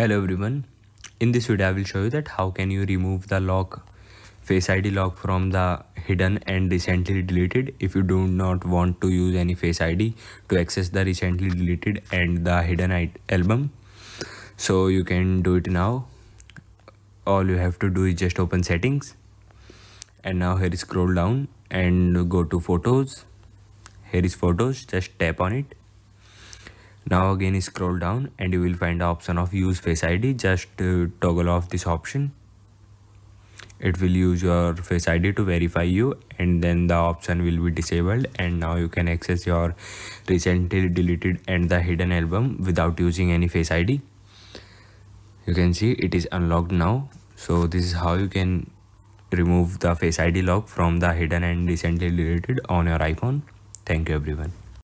hello everyone in this video i will show you that how can you remove the lock face id lock from the hidden and recently deleted if you do not want to use any face id to access the recently deleted and the hidden album so you can do it now all you have to do is just open settings and now here is scroll down and go to photos here is photos just tap on it now again scroll down and you will find the option of use face id just uh, toggle off this option it will use your face id to verify you and then the option will be disabled and now you can access your recently deleted and the hidden album without using any face id you can see it is unlocked now so this is how you can remove the face id lock from the hidden and recently deleted on your iphone thank you everyone